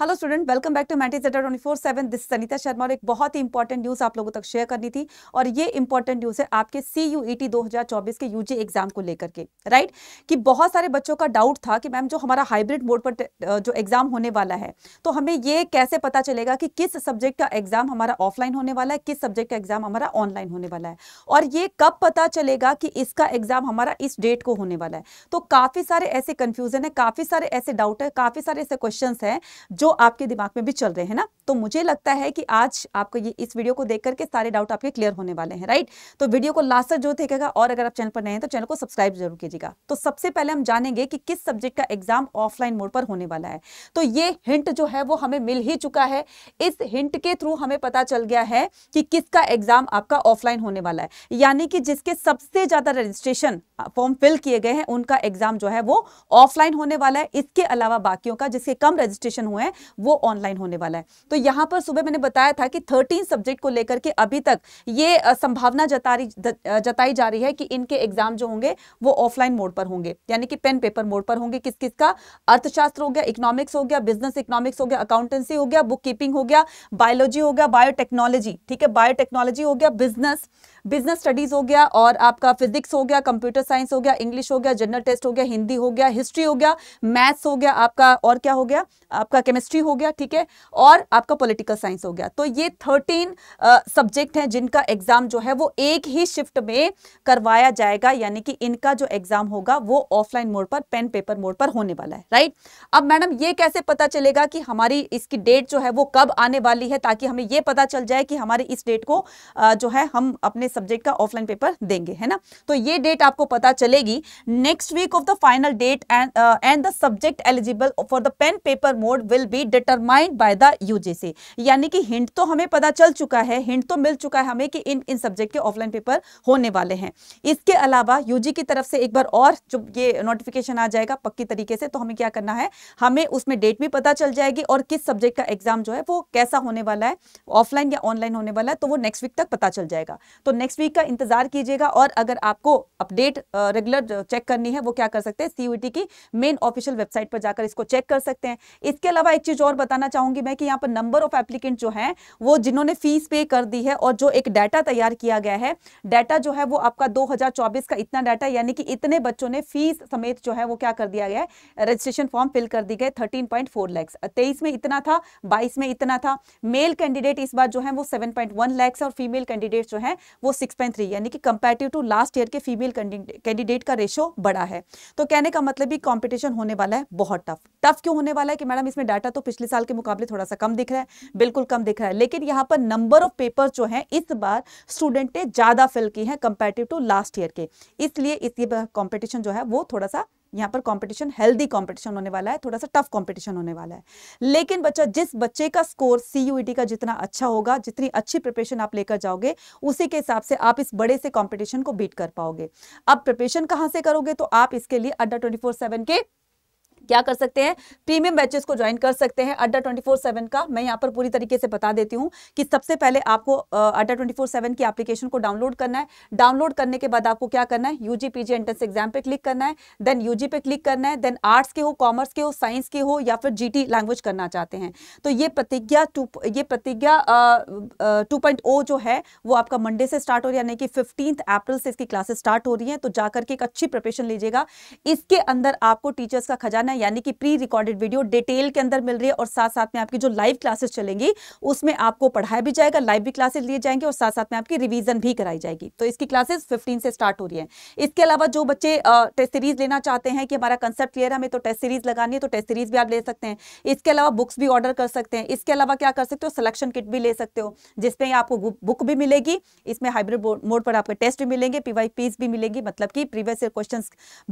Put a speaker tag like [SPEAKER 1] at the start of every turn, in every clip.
[SPEAKER 1] hello student welcome back to मैटी सेटर twenty four seven this Sunita Sharma और एक बहुत ही इंपॉर्टेंट न्यूज़ आप लोगों तक शेयर करनी थी और ये इंपॉर्टेंट न्यूज़ है आपके सी यू ई टी दो हज़ार चौबीस के यू जी एग्जाम को लेकर के राइट कि बहुत सारे बच्चों का डाउट था कि मैम जो हमारा हाइब्रिड मोड पर जो एग्ज़ाम होने वाला है तो हमें ये कैसे पता चलेगा कि किस सब्जेक्ट का एग्ज़ाम हमारा ऑफलाइन होने वाला है किस सब्जेक्ट का एग्ज़ाम हमारा ऑनलाइन होने वाला है और ये कब पता चलेगा कि इसका एग्ज़ाम हमारा इस डेट को होने वाला है तो काफ़ी सारे ऐसे कन्फ्यूज़न है काफ़ी सारे ऐसे डाउट है काफ़ी सारे ऐसे क्वेश्चन हैं जो आपके दिमाग में भी चल रहे हैं ना तो मुझे लगता है कि आज आपको ये इस वीडियो को देख करके सारे डाउट आपके क्लियर होने वाले हैं राइट तो वीडियो को लास्ट तक जो देखेगा और अगर आप चैनल पर नए हैं तो चैनल को सब्सक्राइब जरूर कीजिएगा तो सबसे पहले हम जानेंगे कि किस सब्जेक्ट का एग्जाम ऑफलाइन मोड पर होने वाला है तो ये हिंट जो है वो हमें मिल ही चुका है इस हिंट के थ्रू हमें पता चल गया है कि किसका एग्जाम आपका ऑफलाइन होने वाला है यानी कि जिसके सबसे ज्यादा रजिस्ट्रेशन फॉर्म फिल किए गए हैं उनका एग्जाम जो है वो ऑफलाइन होने वाला है इसके अलावा बाकियों का जिसके कम रजिस्ट्रेशन हुए हैं वो ऑनलाइन होने वाला है तो यहां पर सुबह मैंने बताया था कि थर्टीन सब्जेक्ट को लेकर के अभी तक ये संभावना जतारी जताई जा रही है कि इनके एग्जाम जो होंगे वो ऑफलाइन मोड पर होंगे यानी कि पेन पेपर मोड पर होंगे किस किस का अर्थशास्त्र हो गया इकोनॉमिक्स हो गया बिजनेस इकोनॉमिक्स हो गया अकाउंटेंसी हो गया बुक कीपिंग हो गया बायोलॉजी हो गया बायोटेक्नोलॉजी ठीक है बायोटेक्नोलॉजी हो गया बिजनेस बिजनेस स्टडीज हो गया और आपका फिजिक्स हो गया कंप्यूटर साइंस हो गया इंग्लिश हो गया जनरल टेस्ट हो गया हिंदी हो गया हिस्ट्री हो गया मैथ्स हो गया आपका और क्या हो गया आपका केमिस्ट्री केमिस्ट्री हो गया ठीक है और आपका पॉलिटिकल साइंस हो गया तो ये थर्टीन सब्जेक्ट हैं जिनका एग्जाम जो है वो एक ही शिफ्ट में करवाया जाएगा यानी कि इनका जो एग्जाम होगा वो ऑफलाइन मोड पर पेन पेपर मोड पर होने वाला है राइट अब मैडम ये कैसे पता चलेगा कि हमारी इसकी डेट जो है वो कब आने वाली है ताकि हमें ये पता चल जाए कि हमारे इस डेट को जो है हम अपने सब्जेक्ट का ऑफलाइन पेपर देंगे है ना तो ये डेट आपको पता चलेगी next week of the final date and and the subject eligible for the pen paper mode will be determined by the UGC यानी कि हिंट तो हमें पता चल चुका है हिंट तो मिल चुका है हमें कि इन इन सब्जेक्ट के ऑफलाइन पेपर होने वाले हैं इसके अलावा यूजी की तरफ से एक बार और जो ये नोटिफिकेशन आ जाएगा पक्की तरीके से तो हमें क्या करना है हमें उसमें डेट भी पता चल जाएगी और किस सब्जेक्ट का एग्जाम जो है वो कैसा होने वाला है ऑफलाइन या ऑनलाइन होने वाला है तो वो नेक्स्ट वीक तक पता चल जाएगा तो नेक्स्ट वीक का इंतजार कीजिएगा और अगर आपको अपडेट रेगुलर चेक करनी है वो क्या कर सकते हैं सीयूटी की मेन ऑफिशियल वेबसाइट पर जाकर इसको चेक कर सकते हैं इसके अलावा एक चीज और बताना चाहूंगी मैं कि यहाँ पर नंबर ऑफ एप्लीकेंट जो है वो जिन्होंने फीस पे कर दी है और जो एक डाटा तैयार किया गया है डाटा जो है वो आपका 2024 का इतना डाटा यानी कि इतने बच्चों ने फीस समेत जो है वो क्या कर दिया गया है रजिस्ट्रेशन फॉर्म फिल कर दी गए थर्टीन पॉइंट फोर में इतना था बाईस में इतना था मेल कैंडिडेट इस बार जो है वो 7.1 लैक्स और फीमेल कैंडिडेट जो है वो 6.3 यानी कि कंपेटिव टू लास्ट ईयर के फीमेल कैंडिडेट का रेशो बड़ा है तो कहने का मतलब भी कॉम्पिटिशन होने वाला है बहुत टफ टफ क्यों होने वाला है कि मैडम इसमें डाटा है तो पिछले साल के मुकाबले थोड़ा सा कम दिख रहा है बिल्कुल कम दिख रहा है लेकिन यहाँ पर नंबर ऑफ पेपर जो है इस बार स्टूडेंट ने ज़्यादा फिल की है कंपेटिव टू लास्ट ईयर के इसलिए इस कॉम्पिटिशन जो है वो थोड़ा सा यहाँ पर कंपटीशन हेल्दी कंपटीशन होने वाला है थोड़ा सा टफ कंपटीशन होने वाला है लेकिन बच्चा जिस बच्चे का स्कोर सी e का जितना अच्छा होगा जितनी अच्छी प्रिपरेशन आप लेकर जाओगे उसी के हिसाब से आप इस बड़े से कंपटीशन को बीट कर पाओगे अब प्रिपरेशन कहाँ से करोगे तो आप इसके लिए अड्डा ट्वेंटी फोर के क्या कर सकते हैं प्रीमियम बैचेस को ज्वाइन कर सकते हैं अड्डा ट्वेंटी फोर सेवन का मैं यहाँ पर पूरी तरीके से बता देती हूँ कि सबसे पहले आपको अड्डा ट्वेंटी फोर सेवन की एप्लीकेशन को डाउनलोड करना है डाउनलोड करने के बाद आपको क्या करना है यूजी पीजी एंट्रेंस एग्जाम पे क्लिक करना है देन यूजी पे क्लिक करना है देन आर्ट्स के हो कॉमर्स के हो साइंस के हो या फिर टी लैंग्वेज करना चाहते हैं तो ये प्रतिज्ञा टू ये प्रतिज्ञा टू पॉइंट ओ जो है वो आपका मंडे से स्टार्ट हो रही है यानी कि फिफ्टीन अप्रैल से इसकी क्लासेस स्टार्ट हो रही है तो जाकर के एक अच्छी प्रिपरेशन लीजिएगा इसके अंदर आपको टीचर्स का खजाना यानी कि प्री रिकॉर्डेड वीडियो डिटेल के अंदर मिल रही है और साथ साथ में आपकी जो लाइव क्लासेस चलेंगी उसमें आपको पढ़ाया भी जाएगा लाइव भी क्लासेस लिए जाएंगे और साथ साथ में आपकी रिविजन भी कराई जाएगी तो इसकी क्लासेस फिफ्टीन से स्टार्ट हो रही है इसके अलावा जो बच्चे टेस्ट सीरीज लेना चाहते हैं कि हमारा कंसेप्ट क्लियर हमें तो टेस्ट सीरीज लगानी है तो टेस्ट सीरीज भी आप ले सकते हैं इसके अलावा बुक्स भी ऑर्डर कर सकते हैं इसके अलावा क्या कर सकते हो सिलेक्शन किट भी ले सकते हो जिसमें आपको बुक भी मिलेगी इसमें हाइब्रिड मोड पर आपके टेस्ट भी मिलेंगे पीवाई पीस भी मिलेगी मतलब कि प्रीवियस ईयर क्वेश्चन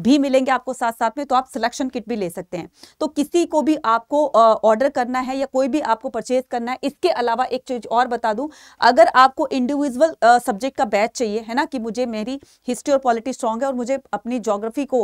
[SPEAKER 1] भी मिलेंगे आपको साथ साथ में तो आप सिलेक्शन किट भी ले सकते सकते हैं तो किसी को भी आपको ऑर्डर करना है या कोई भी आपको परचेज करना है इसके अलावा एक चीज़ और बता दूं अगर आपको इंडिविजुअल सब्जेक्ट का बैच चाहिए है ना कि मुझे मेरी हिस्ट्री और पॉलिटिक्स स्ट्रांग है और मुझे अपनी जोग्राफी को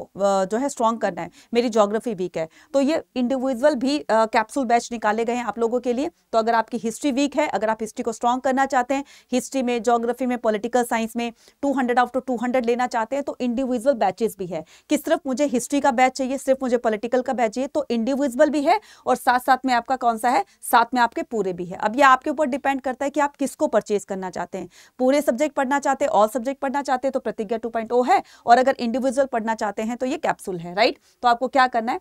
[SPEAKER 1] जो है स्ट्रांग करना है मेरी जोग्राफी वीक है तो ये इंडिविजुअल भी कैप्सूल बैच निकाले गए हैं आप लोगों के लिए तो अगर आपकी हिस्ट्री वीक है अगर आप हिस्ट्री को स्ट्रॉन्ग करना चाहते हैं हिस्ट्री में जोग्राफी में पोलिटिकल साइंस में टू हंड्रेड ऑफ हंड्रेड लेना चाहते हैं तो इंडिविजुअल बैचेस भी है कि सिर्फ मुझे हिस्ट्री का बैच चाहिए सिर्फ मुझे पॉलिटिकल आर्टिकल का बैच ये तो इंडिविजुअल भी है और साथ साथ में आपका कौन सा है साथ में आपके पूरे भी है अब ये आपके ऊपर डिपेंड करता है कि आप किसको परचेज करना चाहते हैं पूरे सब्जेक्ट पढ़ना चाहते हैं ऑल सब्जेक्ट पढ़ना चाहते हैं तो प्रतिज्ञा टू oh है और अगर इंडिविजुअल पढ़ना चाहते हैं तो ये कैप्सूल है राइट तो आपको क्या करना है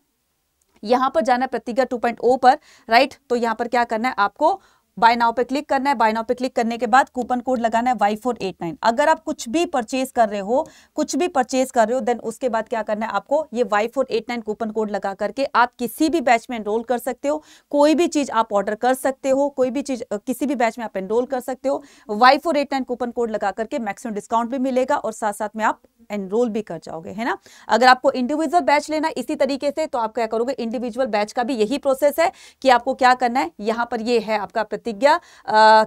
[SPEAKER 1] यहां पर जाना है प्रतिज्ञा टू oh पर राइट तो यहां पर क्या करना है आपको बाय नाउ पे क्लिक करना है बाय नाउ पे क्लिक करने के बाद कूपन कोड लगाना है वाई फोर एट नाइन अगर आप कुछ भी परचेज कर रहे हो कुछ भी परचेज कर रहे हो देन उसके बाद क्या करना है आपको ये Y four eight nine coupon code लगा करके आप किसी भी बैच में एनरोल कर सकते हो कोई भी चीज आप ऑर्डर कर सकते हो कोई भी चीज किसी भी बैच में आप एनरोल कर सकते हो Y four eight nine coupon code लगा करके मैक्सिमम डिस्काउंट भी मिलेगा और साथ साथ में आप एनरोल भी कर जाओगे है ना अगर आपको इंडिविजुअल बैच लेना इसी तरीके से तो आप क्या करोगे इंडिविजुअल बैच का भी यही प्रोसेस है कि आपको क्या करना है यहाँ पर ये है आपका प्रतिज्ञा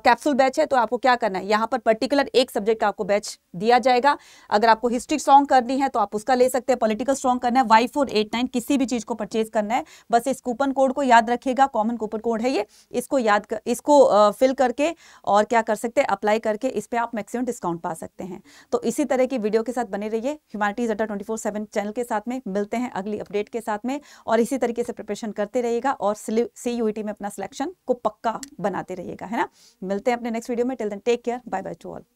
[SPEAKER 1] कैप्सूल बैच है तो आपको क्या करना है यहाँ पर पर्टिकुलर एक सब्जेक्ट का आपको बैच दिया जाएगा अगर आपको हिस्ट्री स्ट्रॉन्ग करनी है तो आप उसका ले सकते हैं पोलिटिकल स्ट्रॉन्ग करना है वाई फोर एट नाइन किसी भी चीज़ को परचेज करना है बस इस कूपन कोड को याद रखेगा कॉमन कूपन कोड है ये इसको याद कर, इसको फिल करके और क्या कर सकते हैं अप्लाई करके इस पर आप मैक्सिमम डिस्काउंट पा सकते हैं तो इसी तरह की वीडियो के साथ बने रहिए ह्यूमैनिटीज़ अड्डा ट्वेंटी फोर सेवन चैनल के साथ में मिलते हैं अगली अपडेट के साथ में और इसी तरीके से प्रिपरेशन करते रहिएगा और सी यू e में अपना सिलेक्शन को पक्का बनाते रहिएगा है ना मिलते हैं अपने नेक्स्ट वीडियो में till then take care bye bye to all